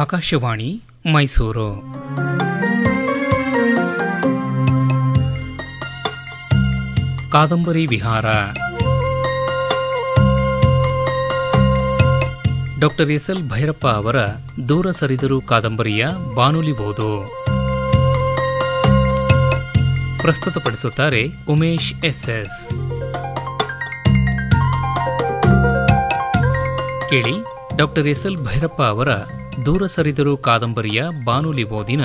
ಆಕಾಶವಾಣಿ ಮೈಸೂರು ಕಾದಂಬರಿ ವಿಹಾರ doctor S L Bhyrappa ಅವರ ದೂರ ಸರಿದರು ಕಾದಂಬರಿಯ ಬಾನುಲಿ ಪ್ರಸ್ತುತಪಡಿಸುತ್ತಾರೆ ಉಮೇಶ್ ಎಸ್ ಕೇಳಿ ಡಾಕ್ಟರ್ ಎಸ್ ಎಲ್ ಭೈರಪ್ಪ ಅವರ ದೂರ ಸರಿದರು ಕಾದಂಬರಿಯ ಬಾನುಲಿ ಓದಿನ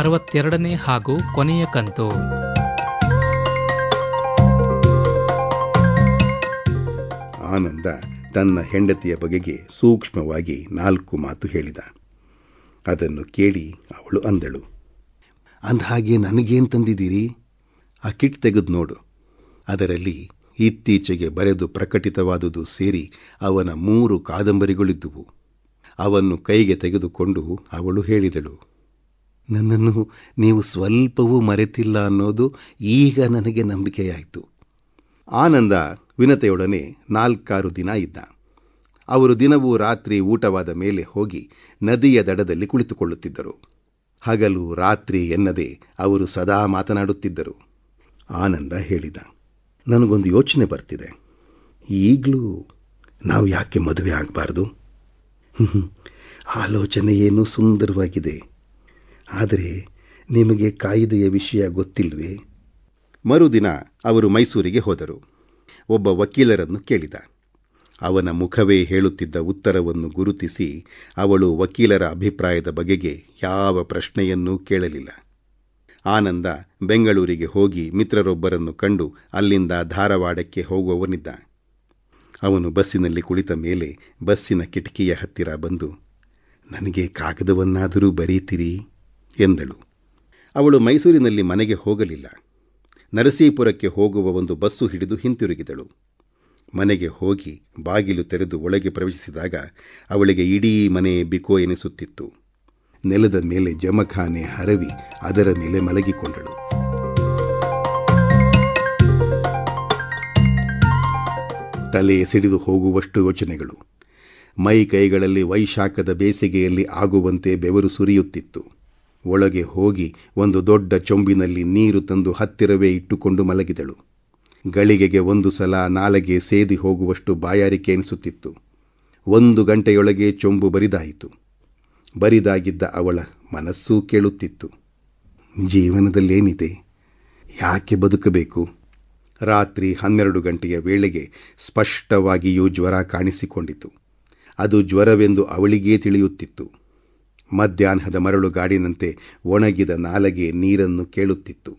ಅರವತ್ತೆರಡನೇ ಹಾಗೂ ಕೊನೆಯ ಕಂತು ಆನಂದ ತನ್ನ ಹೆಂಡತಿಯ ಬಗೆಗೆ ಸೂಕ್ಷ್ಮವಾಗಿ ನಾಲ್ಕು ಮಾತು ಹೇಳಿದ ಅದನ್ನು ಕೇಳಿ ಅವಳು ಅಂದಳು ಅಂದಹಾಗೆ ನನಗೇನ್ ತಂದಿದ್ದೀರಿ ಆ ಕಿಟ್ ತೆಗೆದು ನೋಡು ಅದರಲ್ಲಿ ಇತ್ತೀಚೆಗೆ ಬರೆದು ಪ್ರಕಟಿತವಾದುದು ಸೇರಿ ಅವನ ಮೂರು ಕಾದಂಬರಿಗಳಿದ್ದುವು ಅವನ್ನು ಕೈಗೆ ತೆಗೆದುಕೊಂಡು ಅವಳು ಹೇಳಿದಳು ನನ್ನನ್ನು ನೀವು ಸ್ವಲ್ಪವೂ ಮರೆತಿಲ್ಲ ಅನ್ನೋದು ಈಗ ನನಗೆ ನಂಬಿಕೆಯಾಯಿತು ಆನಂದ ವಿನತೆಯೊಡನೆ ನಾಲ್ಕಾರು ದಿನ ಇದ್ದ ಅವರು ದಿನವೂ ರಾತ್ರಿ ಊಟವಾದ ಮೇಲೆ ಹೋಗಿ ನದಿಯ ದಡದಲ್ಲಿ ಕುಳಿತುಕೊಳ್ಳುತ್ತಿದ್ದರು ಹಗಲು ರಾತ್ರಿ ಎನ್ನದೆ ಅವರು ಸದಾ ಮಾತನಾಡುತ್ತಿದ್ದರು ಆನಂದ ಹೇಳಿದ ನನಗೊಂದು ಯೋಚನೆ ಬರ್ತಿದೆ ಈಗಲೂ ನಾವು ಯಾಕೆ ಮದುವೆ ಆಗಬಾರ್ದು ಆಲೋಚನೆ ಏನು ಸುಂದರವಾಗಿದೆ ಆದರೆ ನಿಮಗೆ ಕಾಯಿದೆಯ ವಿಷಯ ಗೊತ್ತಿಲ್ವೇ ಮರುದಿನ ಅವರು ಮೈಸೂರಿಗೆ ಹೋದರು ಒಬ್ಬ ವಕೀಲರನ್ನು ಕೇಳಿದ ಅವನ ಮುಖವೇ ಹೇಳುತ್ತಿದ್ದ ಉತ್ತರವನ್ನು ಗುರುತಿಸಿ ಅವಳು ವಕೀಲರ ಅಭಿಪ್ರಾಯದ ಬಗೆಗೆ ಯಾವ ಪ್ರಶ್ನೆಯನ್ನೂ ಕೇಳಲಿಲ್ಲ ಆನಂದ ಬೆಂಗಳೂರಿಗೆ ಹೋಗಿ ಮಿತ್ರರೊಬ್ಬರನ್ನು ಕಂಡು ಅಲ್ಲಿಂದ ಧಾರವಾಡಕ್ಕೆ ಹೋಗುವವನಿದ್ದ ಅವನು ಬಸ್ಸಿನಲ್ಲಿ ಕುಳಿತ ಮೇಲೆ ಬಸ್ಸಿನ ಕಿಟಕಿಯ ಹತ್ತಿರ ಬಂದು ನನಗೆ ಕಾಗದವನ್ನಾದರೂ ಬರೀತೀರಿ ಎಂದಳು ಅವಳು ಮೈಸೂರಿನಲ್ಲಿ ಮನೆಗೆ ಹೋಗಲಿಲ್ಲ ನರಸೀಪುರಕ್ಕೆ ಹೋಗುವ ಒಂದು ಬಸ್ಸು ಹಿಡಿದು ಹಿಂತಿರುಗಿದಳು ಮನೆಗೆ ಹೋಗಿ ಬಾಗಿಲು ತೆರೆದು ಒಳಗೆ ಪ್ರವೇಶಿಸಿದಾಗ ಅವಳಿಗೆ ಇಡೀ ಮನೆ ಬಿಕೋ ಎನಿಸುತ್ತಿತ್ತು ನೆಲದ ಮೇಲೆ ಜಮಖಾನೆ ಹರವಿ ಅದರ ಮೇಲೆ ಮಲಗಿಕೊಂಡಳು ತಲೆ ಸಿಡಿದು ಹೋಗುವಷ್ಟು ಯೋಚನೆಗಳು ಮೈ ಕೈಗಳಲ್ಲಿ ವೈಶಾಖದ ಬೇಸಿಗೆಯಲ್ಲಿ ಆಗುವಂತೆ ಬೆವರು ಸುರಿಯುತ್ತಿತ್ತು ಒಳಗೆ ಹೋಗಿ ಒಂದು ದೊಡ್ಡ ಚೊಂಬಿನಲ್ಲಿ ನೀರು ತಂದು ಹತ್ತಿರವೇ ಇಟ್ಟುಕೊಂಡು ಮಲಗಿದಳು ಗಳಿಗೆಗೆ ಒಂದು ಸಲ ನಾಲಗೆ ಸೇದಿ ಹೋಗುವಷ್ಟು ಬಾಯಾರಿಕೆ ಎನಿಸುತ್ತಿತ್ತು ಒಂದು ಗಂಟೆಯೊಳಗೆ ಚೊಂಬು ಬರಿದಾಯಿತು ಬರಿದಾಗಿದ್ದ ಅವಳ ಮನಸ್ಸೂ ಕೇಳುತ್ತಿತ್ತು ಜೀವನದಲ್ಲೇನಿದೆ ಯಾಕೆ ಬದುಕಬೇಕು ರಾತ್ರಿ ಹನ್ನೆರಡು ಗಂಟೆಯ ವೇಳೆಗೆ ಸ್ಪಷ್ಟವಾಗಿಯೂ ಜ್ವರ ಕಾಣಿಸಿಕೊಂಡಿತು ಅದು ಜ್ವರವೆಂದು ಅವಳಿಗೇ ತಿಳಿಯುತ್ತಿತ್ತು ಮಧ್ಯಾಹ್ನದ ಮರಳು ಗಾಡಿನಂತೆ ಒಣಗಿದ ನಾಲಗೆ ನೀರನ್ನು ಕೇಳುತ್ತಿತ್ತು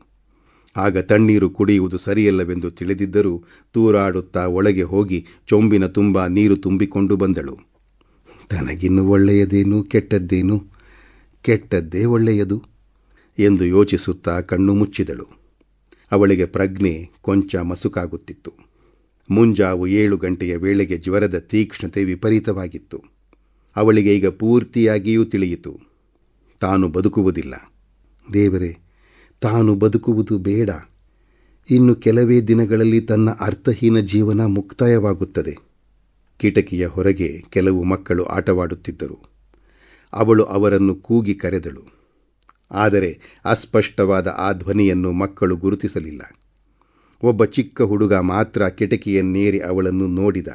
ಆಗ ತಣ್ಣೀರು ಕುಡಿಯುವುದು ಸರಿಯಲ್ಲವೆಂದು ತಿಳಿದಿದ್ದರೂ ತೂರಾಡುತ್ತಾ ಒಳಗೆ ಹೋಗಿ ಚೊಂಬಿನ ತುಂಬ ನೀರು ತುಂಬಿಕೊಂಡು ಬಂದಳು ತನಗಿನ್ನು ಒಳ್ಳೆಯದೇನು ಕೆಟ್ಟದ್ದೇನು ಕೆಟ್ಟದ್ದೇ ಒಳ್ಳೆಯದು ಎಂದು ಯೋಚಿಸುತ್ತಾ ಕಣ್ಣು ಮುಚ್ಚಿದಳು ಅವಳಿಗೆ ಪ್ರಜ್ಞೆ ಕೊಂಚ ಮಸುಕಾಗುತ್ತಿತ್ತು ಮುಂಜಾವು ಏಳು ಗಂಟೆಯ ವೇಳೆಗೆ ಜ್ವರದ ತೀಕ್ಷ್ಣತೆ ವಿಪರೀತವಾಗಿತ್ತು ಅವಳಿಗೆ ಈಗ ಪೂರ್ತಿಯಾಗಿಯೂ ತಿಳಿಯಿತು ತಾನು ಬದುಕುವುದಿಲ್ಲ ದೇವರೇ ತಾನು ಬದುಕುವುದು ಬೇಡ ಇನ್ನು ಕೆಲವೇ ದಿನಗಳಲ್ಲಿ ತನ್ನ ಅರ್ಥಹೀನ ಜೀವನ ಮುಕ್ತಾಯವಾಗುತ್ತದೆ ಕಿಟಕಿಯ ಹೊರಗೆ ಕೆಲವು ಮಕ್ಕಳು ಆಟವಾಡುತ್ತಿದ್ದರು ಅವಳು ಅವರನ್ನು ಕೂಗಿ ಕರೆದಳು ಆದರೆ ಅಸ್ಪಷ್ಟವಾದ ಆ ಧ್ವನಿಯನ್ನು ಮಕ್ಕಳು ಗುರುತಿಸಲಿಲ್ಲ ಒಬ್ಬ ಚಿಕ್ಕ ಹುಡುಗ ಮಾತ್ರ ಕಿಟಕಿಯನ್ನೇರಿ ಅವಳನ್ನು ನೋಡಿದ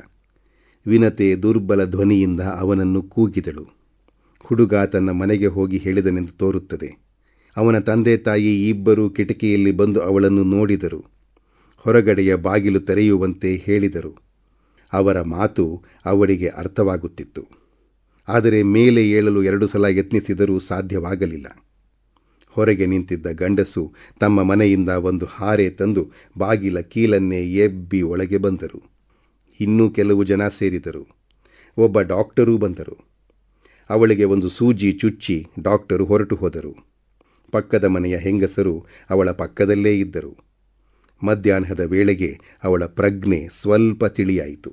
ವಿನತೆ ದುರ್ಬಲ ಧ್ವನಿಯಿಂದ ಅವನನ್ನು ಕೂಗಿದಳು ಹುಡುಗ ತನ್ನ ಮನೆಗೆ ಹೋಗಿ ಹೇಳಿದನೆಂದು ತೋರುತ್ತದೆ ಅವನ ತಂದೆ ತಾಯಿ ಇಬ್ಬರೂ ಕಿಟಕಿಯಲ್ಲಿ ಬಂದು ಅವಳನ್ನು ನೋಡಿದರು ಹೊರಗಡೆಯ ಬಾಗಿಲು ತೆರೆಯುವಂತೆ ಹೇಳಿದರು ಅವರ ಮಾತು ಅವಳಿಗೆ ಅರ್ಥವಾಗುತ್ತಿತ್ತು ಆದರೆ ಮೇಲೆ ಏಳಲು ಎರಡು ಸಲ ಯತ್ನಿಸಿದರೂ ಸಾಧ್ಯವಾಗಲಿಲ್ಲ ಹೊರಗೆ ನಿಂತಿದ್ದ ಗಂಡಸು ತಮ್ಮ ಮನೆಯಿಂದ ಒಂದು ಹಾರೆ ತಂದು ಬಾಗಿಲ ಕೀಲನ್ನೇ ಎಬ್ಬಿ ಒಳಗೆ ಬಂದರು ಇನ್ನೂ ಕೆಲವು ಜನ ಸೇರಿದರು ಒಬ್ಬ ಡಾಕ್ಟರೂ ಬಂದರು ಅವಳಿಗೆ ಒಂದು ಸೂಜಿ ಚುಚ್ಚಿ ಡಾಕ್ಟರು ಹೊರಟು ಹೋದರು ಪಕ್ಕದ ಮನೆಯ ಹೆಂಗಸರು ಅವಳ ಪಕ್ಕದಲ್ಲೇ ಇದ್ದರು ಮಧ್ಯಾಹ್ನದ ವೇಳೆಗೆ ಅವಳ ಪ್ರಜ್ಞೆ ಸ್ವಲ್ಪ ತಿಳಿಯಾಯಿತು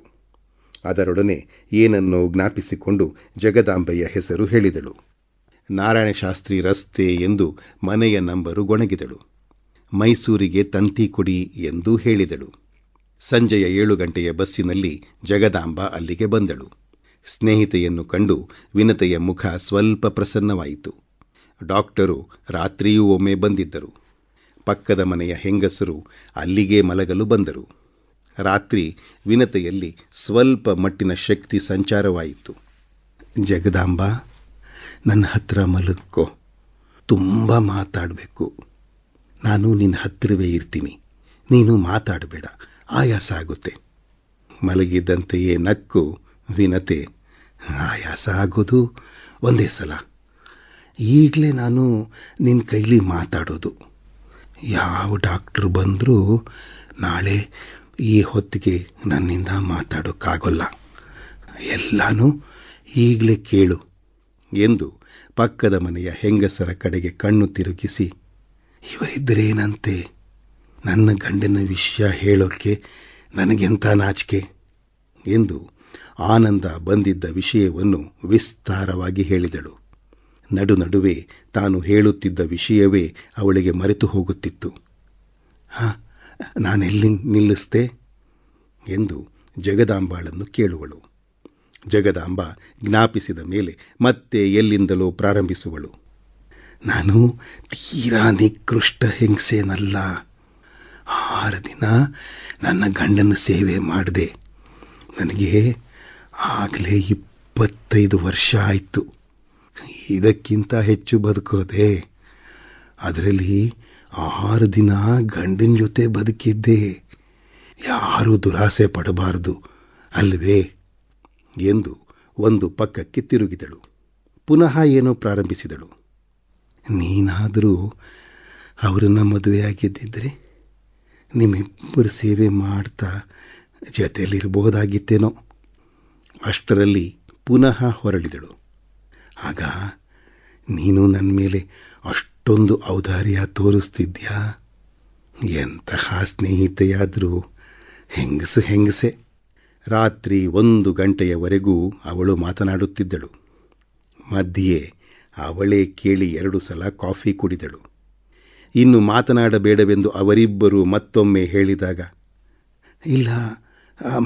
ಅದರೊಡನೆ ಏನನ್ನೋ ಜ್ಞಾಪಿಸಿಕೊಂಡು ಜಗದಾಂಬೆಯ ಹೆಸರು ಹೇಳಿದಳು ನಾರಾಯಣಶಾಸ್ತ್ರಿ ರಸ್ತೆ ಎಂದು ಮನೆಯ ನಂಬರು ಗೊಣಗಿದಳು ಮೈಸೂರಿಗೆ ತಂತಿ ಕೊಡಿ ಎಂದು ಹೇಳಿದಳು ಸಂಜೆಯ ಏಳು ಗಂಟೆಯ ಬಸ್ಸಿನಲ್ಲಿ ಜಗದಾಂಬ ಅಲ್ಲಿಗೆ ಬಂದಳು ಸ್ನೇಹಿತೆಯನ್ನು ಕಂಡು ವಿನತೆಯ ಮುಖ ಸ್ವಲ್ಪ ಪ್ರಸನ್ನವಾಯಿತು ಡಾಕ್ಟರು ರಾತ್ರಿಯೂ ಒಮ್ಮೆ ಬಂದಿದ್ದರು ಪಕ್ಕದ ಮನೆಯ ಹೆಂಗಸರು ಅಲ್ಲಿಗೆ ಮಲಗಲು ಬಂದರು ರಾತ್ರಿ ವಿನತೆಯಲ್ಲಿ ಸ್ವಲ್ಪ ಮಟ್ಟಿನ ಶಕ್ತಿ ಸಂಚಾರವಾಯಿತು ಜಗದಾಂಬ ನನ್ನ ಹತ್ರ ಮಲಗ್ಕೋ ತುಂಬ ಮಾತಾಡಬೇಕು ನಾನು ನಿನ್ನ ಹತ್ತಿರವೇ ಇರ್ತೀನಿ ನೀನು ಮಾತಾಡಬೇಡ ಆಯಾಸ ಆಗುತ್ತೆ ಮಲಗಿದ್ದಂತೆಯೇ ನಕ್ಕು ವಿನತೆ ಆಯಾಸ ಆಗೋದು ಒಂದೇ ಸಲ ಈಗಲೇ ನಾನು ನಿನ್ನ ಕೈಲಿ ಮಾತಾಡೋದು ಯಾವ ಡಾಕ್ಟ್ರು ಬಂದರೂ ನಾಳೆ ಈ ಹೊತ್ತಿಗೆ ನನ್ನಿಂದ ಮಾತಾಡೋಕ್ಕಾಗಲ್ಲ ಎಲ್ಲನೂ ಈಗಲೇ ಕೇಳು ಎಂದು ಪಕ್ಕದ ಮನೆಯ ಹೆಂಗಸರ ಕಡೆಗೆ ಕಣ್ಣು ತಿರುಗಿಸಿ ಇವರಿದ್ದರೇನಂತೆ ನನ್ನ ಗಂಡನ ವಿಷಯ ಹೇಳೋಕ್ಕೆ ನನಗೆಂಥ ನಾಚಿಕೆ ಎಂದು ಆನಂದ ಬಂದಿದ್ದ ವಿಷಯವನ್ನು ವಿಸ್ತಾರವಾಗಿ ಹೇಳಿದಳು ನಡು ನಡುವೆ ತಾನು ಹೇಳುತ್ತಿದ್ದ ವಿಷಯವೇ ಅವಳಿಗೆ ಮರೆತು ಹೋಗುತ್ತಿತ್ತು ಹಾಂ ನಾನೆಲ್ಲಿ ನಿಲ್ಲಿಸ್ತೆ ಎಂದು ಜಗದಾಂಬಾಳನ್ನು ಕೇಳುವಳು ಜಗದಾಂಬ ಜ್ಞಾಪಿಸಿದ ಮೇಲೆ ಮತ್ತೆ ಎಲ್ಲಿಂದಲೋ ಪ್ರಾರಂಭಿಸುವಳು ನಾನು ತೀರಾ ನಿಕೃಷ್ಟ ಹೆಂಗಸೇನಲ್ಲ ಆರು ದಿನ ನನ್ನ ಗಂಡನ ಸೇವೆ ಮಾಡಿದೆ ನನಗೆ ಆಗಲೇ ಇಪ್ಪತ್ತೈದು ವರ್ಷ ಆಯಿತು ಇದಕ್ಕಿಂತ ಹೆಚ್ಚು ಬದುಕೋದೆ ಅದರಲ್ಲಿ ಆರು ದಿನ ಗಂಡನ ಜೊತೆ ಬದುಕಿದ್ದೆ ಯಾರೂ ದುರಾಸೆ ಪಡಬಾರ್ದು ಅಲ್ವೇ ಎಂದು ಒಂದು ಪಕ್ಕಕ್ಕೆ ತಿರುಗಿದಳು ಪುನಃ ಏನೋ ಪ್ರಾರಂಭಿಸಿದಳು ನೀನಾದರೂ ಅವರನ್ನು ಮದುವೆಯಾಗಿದ್ದಿದ್ದರೆ ನಿಮ್ಮಿಬ್ಬರು ಸೇವೆ ಮಾಡ್ತಾ ಜೊತೆಯಲ್ಲಿರ್ಬೋದಾಗಿತ್ತೇನೋ ಅಷ್ಟರಲ್ಲಿ ಪುನಃ ಹೊರಳಿದಳು ಆಗ ನೀನು ನನ್ನ ಮೇಲೆ ಅಷ್ಟೊಂದು ಔದಾರ್ಯ ತೋರಿಸ್ತಿದ್ಯಾ ಎಂತಹ ಸ್ನೇಹಿತೆಯಾದರೂ ಹೆಂಗಸು ಹೆಂಗಸೆ ರಾತ್ರಿ ಒಂದು ಗಂಟೆಯವರೆಗೂ ಅವಳು ಮಾತನಾಡುತ್ತಿದ್ದಳು ಮಧ್ಯೆ ಅವಳೇ ಕೇಳಿ ಎರಡು ಸಲ ಕಾಫಿ ಕುಡಿದಳು ಇನ್ನು ಮಾತನಾಡಬೇಡವೆಂದು ಅವರಿಬ್ಬರು ಮತ್ತೊಮ್ಮೆ ಹೇಳಿದಾಗ ಇಲ್ಲ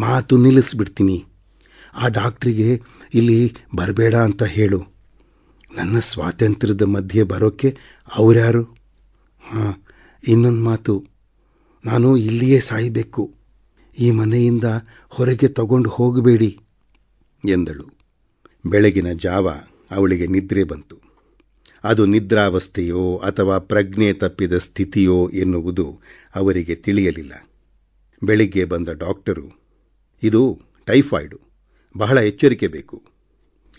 ಮಾತು ನಿಲ್ಲಿಸ್ಬಿಡ್ತೀನಿ ಆ ಡಾಕ್ಟ್ರಿಗೆ ಇಲ್ಲಿ ಬರಬೇಡ ಅಂತ ಹೇಳು ನನ್ನ ಸ್ವಾತಂತ್ರ್ಯದ ಮಧ್ಯೆ ಬರೋಕ್ಕೆ ಅವರ್ಯಾರು ಹಾಂ ಇನ್ನೊಂದು ಮಾತು ನಾನು ಇಲ್ಲಿಯೇ ಸಾಯಬೇಕು ಈ ಮನೆಯಿಂದ ಹೊರಗೆ ತಗೊಂಡು ಹೋಗಬೇಡಿ ಎಂದಳು ಬೆಳಗಿನ ಜಾವ ಅವಳಿಗೆ ನಿದ್ರೆ ಬಂತು ಅದು ನಿದ್ರಾವಸ್ಥೆಯೋ ಅಥವಾ ಪ್ರಜ್ಞೆ ತಪ್ಪಿದ ಸ್ಥಿತಿಯೋ ಎನ್ನುವುದು ಅವರಿಗೆ ತಿಳಿಯಲಿಲ್ಲ ಬೆಳಿಗ್ಗೆ ಬಂದ ಡಾಕ್ಟರು ಇದು ಟೈಫಾಯ್ಡು ಬಹಳ ಎಚ್ಚರಿಕೆ ಬೇಕು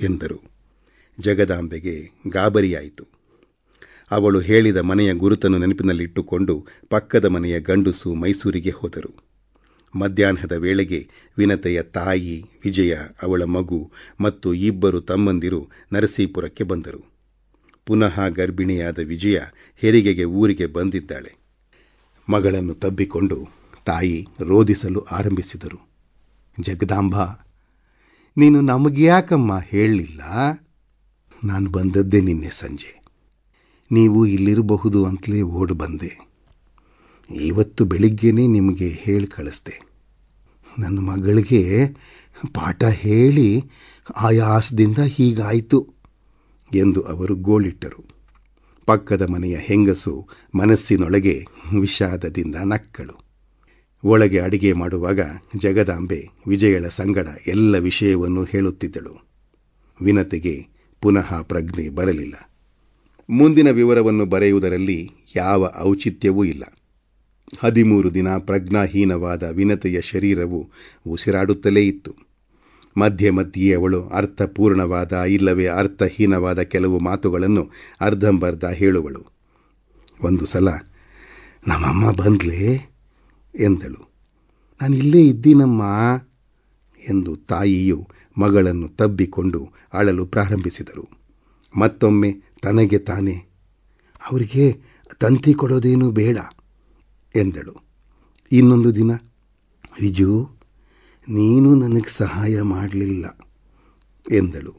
ಎಂದರು ಜಗದಾಂಬೆಗೆ ಗಾಬರಿಯಾಯಿತು ಅವಳು ಹೇಳಿದ ಮನೆಯ ಗುರುತನ್ನು ನೆನಪಿನಲ್ಲಿಟ್ಟುಕೊಂಡು ಪಕ್ಕದ ಮನೆಯ ಗಂಡುಸು ಮೈಸೂರಿಗೆ ಹೋದರು ಮಧ್ಯಾಹ್ನದ ವೇಳೆಗೆ ವಿನತೆಯ ತಾಯಿ ವಿಜಯ ಅವಳ ಮಗು ಮತ್ತು ಇಬ್ಬರು ತಮ್ಮಂದಿರು ನರಸೀಪುರಕ್ಕೆ ಬಂದರು ಪುನಃ ಗರ್ಭಿಣಿಯಾದ ವಿಜಯ ಹೆರಿಗೆಗೆ ಊರಿಗೆ ಬಂದಿದ್ದಾಳೆ ಮಗಳನ್ನು ತಬ್ಬಿಕೊಂಡು ತಾಯಿ ರೋಧಿಸಲು ಆರಂಭಿಸಿದರು ಜಗದಾಂಬ ನೀನು ನಮಗ್ಯಾಕಮ್ಮ ಹೇಳಲಿಲ್ಲ ನಾನು ಬಂದದ್ದೇ ನಿನ್ನೆ ಸಂಜೆ ನೀವು ಇಲ್ಲಿರಬಹುದು ಅಂತಲೇ ಓಡು ಬಂದೆ ಇವತ್ತು ಬೆಳಿಗ್ಗೆನೇ ನಿಮಗೆ ಹೇಳಿ ಕಳಿಸ್ದೆ ನನ್ನ ಮಗಳಿಗೆ ಪಾಠ ಹೇಳಿ ಆಯಾಸದಿಂದ ಹೀಗಾಯಿತು ಎಂದು ಅವರು ಗೋಳಿಟ್ಟರು ಪಕ್ಕದ ಮನೆಯ ಹೆಂಗಸು ಮನಸ್ಸಿನೊಳಗೆ ವಿಷಾದದಿಂದ ನಕ್ಕಳು ಒಳಗೆ ಅಡಿಗೆ ಮಾಡುವಾಗ ಜಗದಾಂಬೆ ವಿಜಯಳ ಸಂಗಡ ಎಲ್ಲ ವಿಷಯವನ್ನು ಹೇಳುತ್ತಿದ್ದಳು ವಿನತೆಗೆ ಪುನಃ ಪ್ರಜ್ಞೆ ಬರಲಿಲ್ಲ ಮುಂದಿನ ವಿವರವನ್ನು ಬರೆಯುವುದರಲ್ಲಿ ಯಾವ ಔಚಿತ್ಯವೂ ಇಲ್ಲ ಹದಿಮೂರು ದಿನ ಪ್ರಜ್ಞಾಹೀನವಾದ ವಿನತೆಯ ಶರೀರವು ಉಸಿರಾಡುತ್ತಲೇ ಇತ್ತು ಮಧ್ಯೆ ಮಧ್ಯೆ ಅವಳು ಅರ್ಥಪೂರ್ಣವಾದ ಇಲ್ಲವೇ ಅರ್ಥಹೀನವಾದ ಕೆಲವು ಮಾತುಗಳನ್ನು ಅರ್ಧಂಬರ್ಧ ಹೇಳುವಳು ಒಂದು ಸಲ ನಮ್ಮಮ್ಮ ಬಂದ್ಲೇ ಎಂದಳು ನಾನು ಇಲ್ಲೇ ಇದ್ದೀನಮ್ಮ ಎಂದು ತಾಯಿಯು ಮಗಳನ್ನು ತಬ್ಬಿಕೊಂಡು ಅಳಲು ಪ್ರಾರಂಭಿಸಿದರು ಮತ್ತೊಮ್ಮೆ ತನಗೆ ತಾನೇ ಅವರಿಗೆ ತಂತಿ ಕೊಡೋದೇನೂ ಬೇಡ ಎಂದಳು ಇನ್ನೊಂದು ದಿನ ವಿಜು ನೀನು ನನಗೆ ಸಹಾಯ ಮಾಡಲಿಲ್ಲ ಎಂದಳು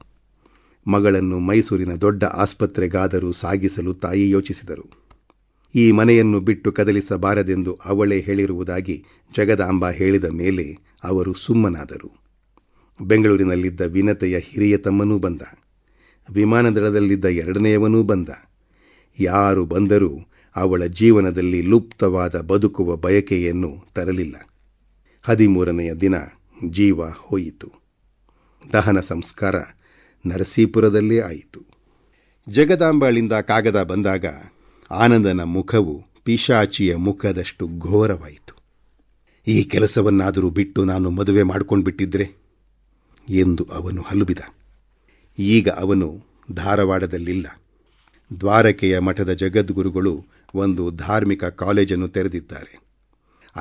ಮಗಳನ್ನು ಮೈಸೂರಿನ ದೊಡ್ಡ ಆಸ್ಪತ್ರೆಗಾದರೂ ಸಾಗಿಸಲು ತಾಯಿ ಯೋಚಿಸಿದರು ಈ ಮನೆಯನ್ನು ಬಿಟ್ಟು ಕದಲಿಸಬಾರದೆಂದು ಅವಳೇ ಹೇಳಿರುವುದಾಗಿ ಜಗದಾಂಬ ಹೇಳಿದ ಮೇಲೆ ಅವರು ಸುಮ್ಮನಾದರು ಬೆಂಗಳೂರಿನಲ್ಲಿದ್ದ ವಿನತೆಯ ಹಿರಿಯ ತಮ್ಮನೂ ಬಂದ ವಿಮಾನದಳದಲ್ಲಿದ್ದ ಎರಡನೆಯವನೂ ಬಂದ ಯಾರು ಬಂದರೂ ಅವಳ ಜೀವನದಲ್ಲಿ ಲುಪ್ತವಾದ ಬದುಕುವ ಬಯಕೆಯನ್ನು ತರಲಿಲ್ಲ ಹದಿಮೂರನೆಯ ದಿನ ಜೀವ ಹೋಯಿತು ದಹನ ಸಂಸ್ಕಾರ ನರಸೀಪುರದಲ್ಲೇ ಆಯಿತು ಜಗದಾಂಬಾಳಿಂದ ಕಾಗದ ಬಂದಾಗ ಆನಂದನ ಮುಖವು ಪಿಶಾಚಿಯ ಮುಖದಷ್ಟು ಘೋರವಾಯಿತು ಈ ಕೆಲಸವನ್ನಾದರೂ ಬಿಟ್ಟು ನಾನು ಮದುವೆ ಮಾಡಿಕೊಂಡ್ಬಿಟ್ಟಿದ್ರೆ ಎಂದು ಅವನು ಹಲುಬಿದ ಈಗ ಅವನು ಧಾರವಾಡದಲ್ಲಿಲ್ಲ ದ್ವಾರಕೆಯ ಮಠದ ಜಗದ್ಗುರುಗಳು ಒಂದು ಧಾರ್ಮಿಕ ಕಾಲೇಜನ್ನು ತೆರೆದಿದ್ದಾರೆ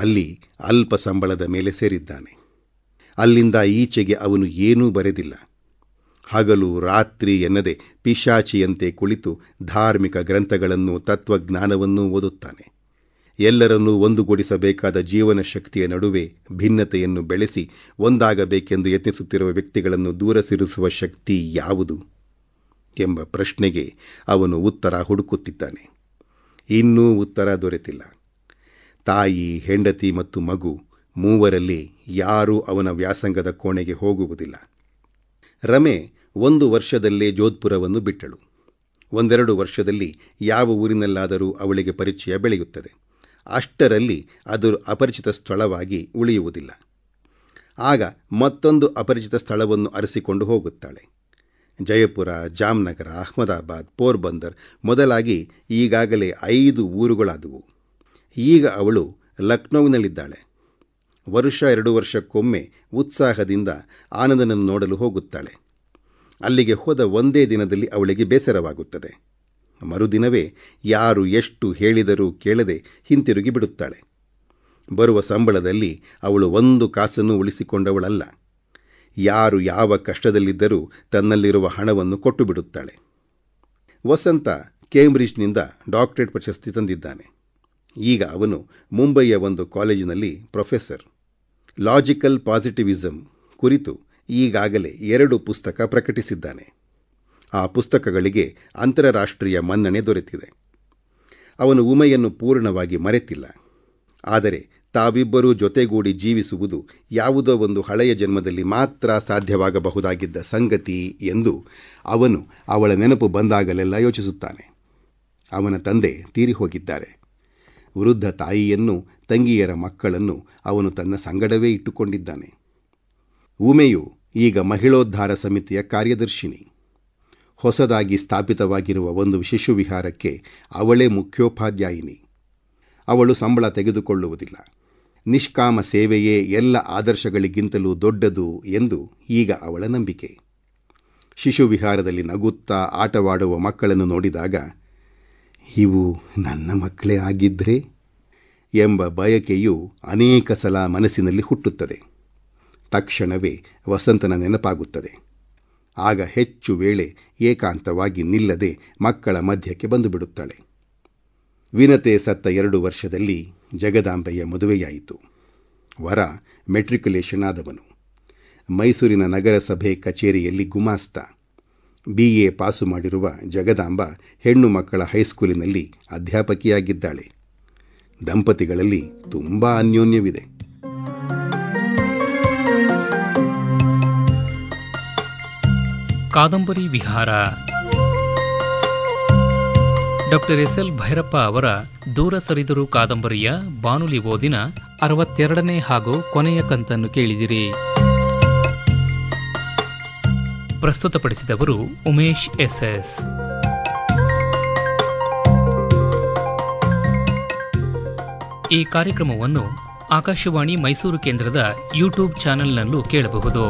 ಅಲ್ಲಿ ಅಲ್ಪ ಸಂಬಳದ ಮೇಲೆ ಸೇರಿದ್ದಾನೆ ಅಲ್ಲಿಂದ ಈಚೆಗೆ ಅವನು ಏನೂ ಬರೆದಿಲ್ಲ ಹಗಲು ರಾತ್ರಿ ಎನ್ನದೆ ಪಿಶಾಚಿಯಂತೆ ಕುಳಿತು ಧಾರ್ಮಿಕ ಗ್ರಂಥಗಳನ್ನು ತತ್ವಜ್ಞಾನವನ್ನು ಓದುತ್ತಾನೆ ಎಲ್ಲರನ್ನೂ ಒಂದುಗೂಡಿಸಬೇಕಾದ ಜೀವನ ಶಕ್ತಿಯ ನಡುವೆ ಭಿನ್ನತೆಯನ್ನು ಬೆಳೆಸಿ ಒಂದಾಗಬೇಕೆಂದು ಯತ್ನಿಸುತ್ತಿರುವ ವ್ಯಕ್ತಿಗಳನ್ನು ದೂರ ಸಿರಿಸುವ ಶಕ್ತಿ ಯಾವುದು ಎಂಬ ಪ್ರಶ್ನೆಗೆ ಅವನು ಉತ್ತರ ಹುಡುಕುತ್ತಿದ್ದಾನೆ ಇನ್ನೂ ಉತ್ತರ ದೊರೆತಿಲ್ಲ ತಾಯಿ ಹೆಂಡತಿ ಮತ್ತು ಮಗು ಮೂವರಲ್ಲಿ ಯಾರೂ ಅವನ ವ್ಯಾಸಂಗದ ಕೋಣೆಗೆ ಹೋಗುವುದಿಲ್ಲ ರಮೆ ಒಂದು ವರ್ಷದಲ್ಲೇ ಜೋಧ್ಪುರವನ್ನು ಬಿಟ್ಟಳು ಒಂದೆರಡು ವರ್ಷದಲ್ಲಿ ಯಾವ ಊರಿನಲ್ಲಾದರೂ ಅವಳಿಗೆ ಪರಿಚಯ ಬೆಳೆಯುತ್ತದೆ ಅಷ್ಟರಲ್ಲಿ ಅದು ಅಪರಿಚಿತ ಸ್ಥಳವಾಗಿ ಉಳಿಯುವುದಿಲ್ಲ ಆಗ ಮತ್ತೊಂದು ಅಪರಿಚಿತ ಸ್ಥಳವನ್ನು ಅರಸಿಕೊಂಡು ಹೋಗುತ್ತಾಳೆ ಜಯಪುರ ಜಾಮ್ನಗರ ಅಹ್ಮದಾಬಾದ್ ಪೋರ್ಬಂದರ್ ಮೊದಲಾಗಿ ಈಗಾಗಲೇ ಐದು ಊರುಗಳಾದವು ಈಗ ಅವಳು ಲಕ್ನೋವಿನಲ್ಲಿದ್ದಾಳೆ ವರ್ಷ ಎರಡು ವರ್ಷಕ್ಕೊಮ್ಮೆ ಉತ್ಸಾಹದಿಂದ ಆನಂದನನ್ನು ನೋಡಲು ಹೋಗುತ್ತಾಳೆ ಅಲ್ಲಿಗೆ ಹೋದ ಒಂದೇ ದಿನದಲ್ಲಿ ಅವಳಿಗೆ ಬೇಸರವಾಗುತ್ತದೆ ಮರುದಿನವೇ ಯಾರು ಎಷ್ಟು ಹೇಳಿದರೂ ಕೇಳದೆ ಹಿಂತಿರುಗಿ ಬಿಡುತ್ತಾಳೆ ಬರುವ ಸಂಬಳದಲ್ಲಿ ಅವಳು ಒಂದು ಕಾಸನ್ನು ಉಳಿಸಿಕೊಂಡವಳಲ್ಲ ಯಾರು ಯಾವ ಕಷ್ಟದಲ್ಲಿದ್ದರೂ ತನ್ನಲ್ಲಿರುವ ಹಣವನ್ನು ಕೊಟ್ಟು ಬಿಡುತ್ತಾಳೆ ವಸಂತ ಕೇಂಬ್ರಿಡ್ಜ್ನಿಂದ ಡಾಕ್ಟರೇಟ್ ಪ್ರಶಸ್ತಿ ತಂದಿದ್ದಾನೆ ಈಗ ಅವನು ಮುಂಬಯಿಯ ಒಂದು ಕಾಲೇಜಿನಲ್ಲಿ ಪ್ರೊಫೆಸರ್ ಲಾಜಿಕಲ್ ಪಾಸಿಟಿವಿಸಂ ಕುರಿತು ಈಗಾಗಲೇ ಎರಡು ಪುಸ್ತಕ ಪ್ರಕಟಿಸಿದ್ದಾನೆ ಆ ಪುಸ್ತಕಗಳಿಗೆ ಅಂತಾರಾಷ್ಟ್ರೀಯ ಮನ್ನಣೆ ದೊರೆತಿದೆ ಅವನು ಉಮೆಯನ್ನು ಪೂರ್ಣವಾಗಿ ಮರೆತಿಲ್ಲ ಆದರೆ ತಾವಿಬ್ಬರೂ ಜೊತೆಗೂಡಿ ಜೀವಿಸುವುದು ಯಾವುದೋ ಒಂದು ಹಳೆಯ ಜನ್ಮದಲ್ಲಿ ಮಾತ್ರ ಸಾಧ್ಯವಾಗಬಹುದಾಗಿದ್ದ ಸಂಗತಿ ಎಂದು ಅವನು ಅವಳ ನೆನಪು ಬಂದಾಗಲೆಲ್ಲ ಯೋಚಿಸುತ್ತಾನೆ ಅವನ ತಂದೆ ತೀರಿ ಹೋಗಿದ್ದಾರೆ ವೃದ್ಧ ತಾಯಿಯನ್ನು ತಂಗಿಯರ ಮಕ್ಕಳನ್ನು ಅವನು ತನ್ನ ಸಂಗಡವೇ ಇಟ್ಟುಕೊಂಡಿದ್ದಾನೆ ಉಮೆಯು ಈಗ ಮಹಿಳೋದ್ಧಾರ ಸಮಿತಿಯ ಕಾರ್ಯದರ್ಶಿನಿ ಹೊಸದಾಗಿ ಸ್ಥಾಪಿತವಾಗಿರುವ ಒಂದು ಶಿಶುವಿಹಾರಕ್ಕೆ ಅವಳೇ ಮುಖ್ಯೋಪಾಧ್ಯಾಯಿನಿ ಅವಳು ಸಂಬಳ ತೆಗೆದುಕೊಳ್ಳುವುದಿಲ್ಲ ನಿಷ್ಕಾಮ ಸೇವೆಯೇ ಎಲ್ಲ ಆದರ್ಶಗಳಿಗಿಂತಲೂ ದೊಡ್ಡದು ಎಂದು ಈಗ ಅವಳ ನಂಬಿಕೆ ಶಿಶುವಿಹಾರದಲ್ಲಿ ನಗುತ್ತಾ ಆಟವಾಡುವ ಮಕ್ಕಳನ್ನು ನೋಡಿದಾಗ ಇವು ನನ್ನ ಮಕ್ಕಳೇ ಆಗಿದ್ರೆ ಎಂಬ ಬಯಕೆಯು ಅನೇಕ ಸಲ ಮನಸ್ಸಿನಲ್ಲಿ ಹುಟ್ಟುತ್ತದೆ ತಕ್ಷಣವೇ ವಸಂತನ ನೆನಪಾಗುತ್ತದೆ ಆಗ ಹೆಚ್ಚು ವೇಳೆ ಏಕಾಂತವಾಗಿ ನಿಲ್ಲದೆ ಮಕ್ಕಳ ಮಧ್ಯಕ್ಕೆ ಬಂದುಬಿಡುತ್ತಾಳೆ ವಿನತೆ ಸತ್ತ ಎರಡು ವರ್ಷದಲ್ಲಿ ಜಗದಾಂಬೆಯ ಮದುವೆಯಾಯಿತು ವರ ಮೆಟ್ರಿಕ್ಯುಲೇಷನ್ ಆದವನು ಮೈಸೂರಿನ ನಗರಸಭೆ ಕಚೇರಿಯಲ್ಲಿ ಗುಮಾಸ್ತ ಬಿ ಎ ಪಾಸು ಮಾಡಿರುವ ಜಗದಾಂಬ ಹೆಣ್ಣು ಮಕ್ಕಳ ಹೈಸ್ಕೂಲಿನಲ್ಲಿ ಅಧ್ಯಾಪಕಿಯಾಗಿದ್ದಾಳೆ ದಂಪತಿಗಳಲ್ಲಿ ತುಂಬ ಅನ್ಯೋನ್ಯವಿದೆ ಕಾದಂಬರಿ ವಿಹಾರ ಡಾಕ್ಟರ್ ಎಸ್ ಎಲ್ ಭೈರಪ್ಪ ಅವರ ದೂರ ಸರಿದರು ಕಾದಂಬರಿಯ ಬಾನುಲಿ ಓದಿನ ಅರವತ್ತೆರಡನೇ ಹಾಗೂ ಕೊನೆಯ ಕಂತನ್ನು ಕೇಳಿದಿರಿ ಪ್ರಸ್ತುತಪಡಿಸಿದವರು ಉಮೇಶ್ ಎಸ್ಎಸ್ ಈ ಕಾರ್ಯಕ್ರಮವನ್ನು ಆಕಾಶವಾಣಿ ಮೈಸೂರು ಕೇಂದ್ರದ ಯೂಟ್ಯೂಬ್ ಚಾನೆಲ್ನಲ್ಲೂ ಕೇಳಬಹುದು